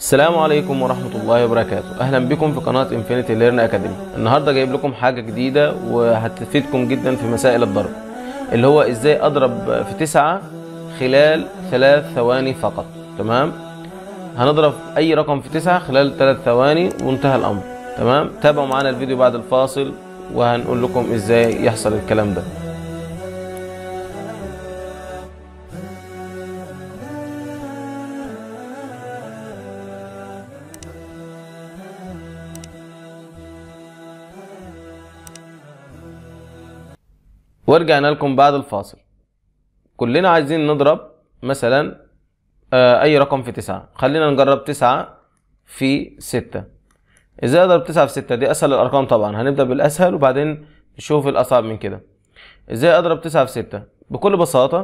السلام عليكم ورحمة الله وبركاته أهلا بكم في قناة انفينيتي ليرن أكاديمي النهاردة جايب لكم حاجة جديدة وهتفيدكم جدا في مسائل الضرب اللي هو إزاي أضرب في تسعة خلال ثلاث ثواني فقط تمام هنضرب أي رقم في تسعة خلال ثلاث ثواني وانتهى الأمر تمام تابعوا معانا الفيديو بعد الفاصل وهنقول لكم إزاي يحصل الكلام ده ورجعنا لكم بعد الفاصل كلنا عايزين نضرب مثلا آه، اي رقم في تسعة خلينا نجرب تسعة في ستة ازاي اضرب تسعة في ستة دي اسهل الارقام طبعا هنبدأ بالاسهل وبعدين نشوف الاصعب من كده ازاي اضرب تسعة في ستة بكل بساطة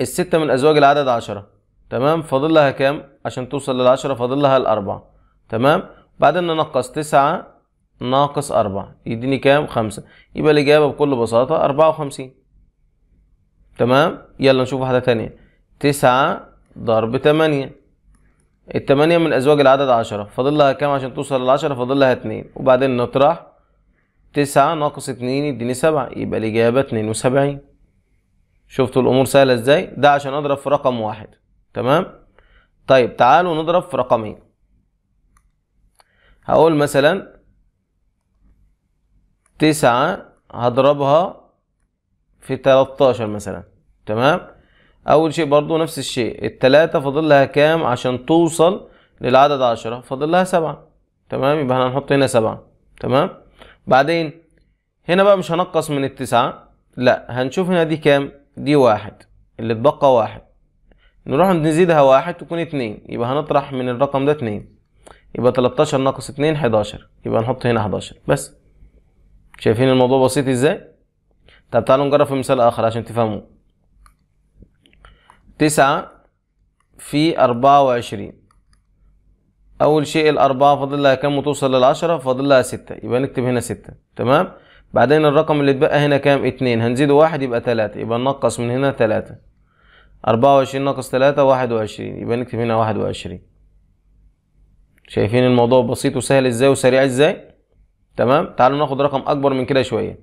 الستة من ازواج العدد عشرة تمام فاضل لها كام عشان توصل للعشرة فاضل لها الاربعة تمام بعدين ننقص تسعة ناقص أربعة يديني كام خمسة يبقى الإجابة بكل بساطة أربعة وخمسين تمام يلا نشوف واحدة تانية تسعة ضرب تمانية التمانية من أزواج العدد عشرة فاضل لها كام عشان توصل للعشرة فاضل لها اتنين وبعدين نطرح تسعة ناقص اتنين يديني سبعة يبقى الإجابة اتنين وسبعين شفتوا الأمور سهلة ازاي ده عشان أضرب في رقم واحد تمام طيب تعالوا نضرب في رقمين هقول مثلا تسعة هضربها في تلتاشر مثلا تمام اول شيء برضو نفس الشيء التلاتة فاضل لها كام عشان توصل للعدد عشرة فاضل لها سبعة تمام يبقى احنا هنحط هنا سبعة تمام بعدين هنا بقى مش هنقص من التسعة لا هنشوف هنا دي كام دي واحد اللي اتبقى واحد نروح نزيدها واحد تكون اتنين يبقى هنطرح من الرقم ده اتنين يبقى تلتاشر ناقص اتنين حداشر يبقى نحط هنا حداشر بس شايفين الموضوع بسيط ازاي طب تعالوا نجرب في مثال اخر عشان تفهموا تسعة في أربعة وعشرين أول شيء الأربعة فاضل لها كام وتوصل للعشرة فاضل لها ستة يبقى نكتب هنا ستة تمام بعدين الرقم اللي اتبقى هنا كام اتنين هنزيده واحد يبقى تلاتة يبقى ننقص من هنا تلاتة أربعة وعشرين ناقص تلاتة واحد وعشرين يبقى نكتب هنا واحد وعشرين شايفين الموضوع بسيط وسهل ازاي وسريع ازاي تمام تعالوا ناخد رقم اكبر من كده شويه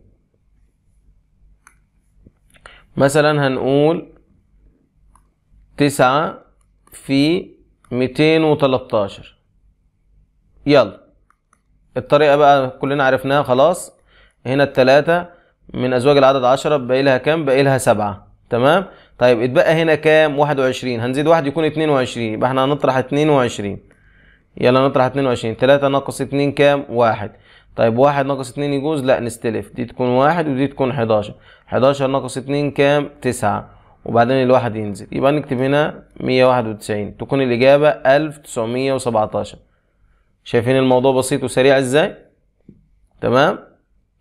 مثلا هنقول تسعة في ميتين وتلاتاشر يلا الطريقة بقى كلنا عرفناها خلاص هنا التلاتة من أزواج العدد عشرة بقى لها كام؟ بقى لها سبعة تمام؟ طيب اتبقى هنا كام؟ واحد وعشرين هنزيد واحد يكون اتنين وعشرين يبقى احنا هنطرح اتنين وعشرين يلا نطرح اتنين وعشرين تلاتة ناقص اتنين كام؟ واحد طيب واحد ناقص اتنين يجوز لا نستلف دي تكون واحد ودي تكون حداشر حداشر ناقص اتنين كام تسعة وبعدين الواحد ينزل يبقى نكتب هنا مية واحد وتسعين تكون الإجابة ألف تسعمية وسبعتاشر شايفين الموضوع بسيط وسريع ازاي تمام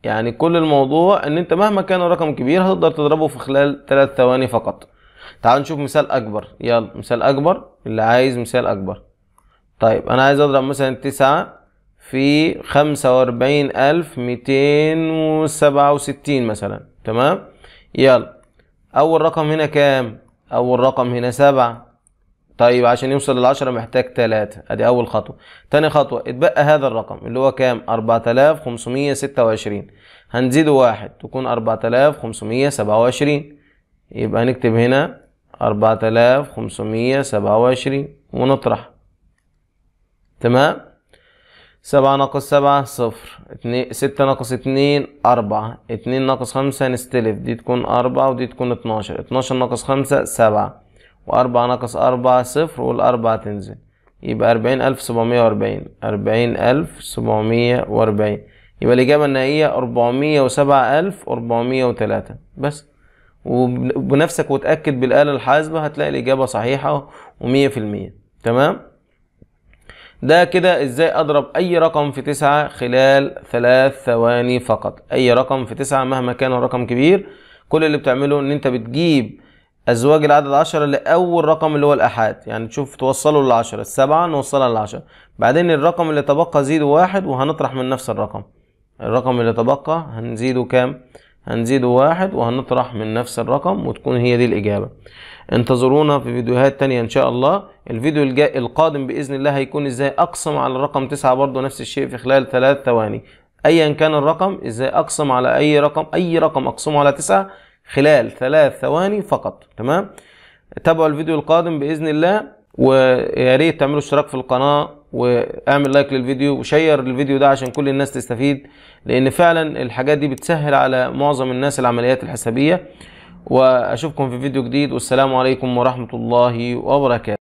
يعني كل الموضوع ان انت مهما كان الرقم كبير هتقدر تضربه في خلال ثلاث ثواني فقط تعال نشوف مثال اكبر يلا مثال اكبر اللي عايز مثال اكبر طيب انا عايز اضرب مثلا تسعة في خمسة وأربعين ألف ميتين وسبعة وستين مثلا تمام يلا أول رقم هنا كام أول رقم هنا سبعة طيب عشان يوصل للعشرة محتاج تلاتة ادي اول خطوة تاني خطوة اتبقى هذا الرقم اللي هو كام اربعة الاف خمسمية ستة وعشرين هنزيد واحد تكون اربعة الاف خمسمية سبعة وعشرين يبقى نكتب هنا اربعة الاف خمسمية سبعة وعشرين ونطرح تمام سبعة ناقص سبعة صفر اتنين ستة ناقص اتنين أربعة اتنين ناقص خمسة نستلف دي تكون أربعة ودي تكون اتناشر اتناشر ناقص خمسة سبعة وأربعة ناقص أربعة صفر والأربعة تنزل يبقى أربعين ألف سبعمية وأربعين أربعين ألف سبعمية وأربعين يبقى الإجابة النهائية أربعمية وسبعة ألف أربعمية وتلاتة بس وبنفسك وتأكد بالآلة الحاسبة هتلاقي الإجابة صحيحة ومية في المية تمام ده كده ازاي اضرب اي رقم في تسعة خلال ثلاث ثواني فقط اي رقم في تسعة مهما كان الرقم كبير كل اللي بتعمله ان انت بتجيب ازواج العدد عشرة لاول رقم اللي هو الاحاد يعني تشوف توصله للعشرة السبعة نوصلها للعشرة بعدين الرقم اللي تبقى زيده واحد وهنطرح من نفس الرقم الرقم اللي تبقى هنزيده كام هنزيد واحد وهنطرح من نفس الرقم وتكون هي دي الإجابة انتظرونا في فيديوهات تانية إن شاء الله الفيديو الجاي القادم بإذن الله هيكون إزاي أقسم على الرقم تسعة برضو نفس الشيء في خلال ثلاث ثواني أيا كان الرقم إزاي أقسم على أي رقم أي رقم أقسمه على تسعة خلال ثلاث ثواني فقط تمام تابعوا الفيديو القادم بإذن الله ويا ريت تعملوا اشتراك في القناه واعمل لايك للفيديو وشير الفيديو ده عشان كل الناس تستفيد لان فعلا الحاجات دي بتسهل على معظم الناس العمليات الحسابيه واشوفكم في فيديو جديد والسلام عليكم ورحمه الله وبركاته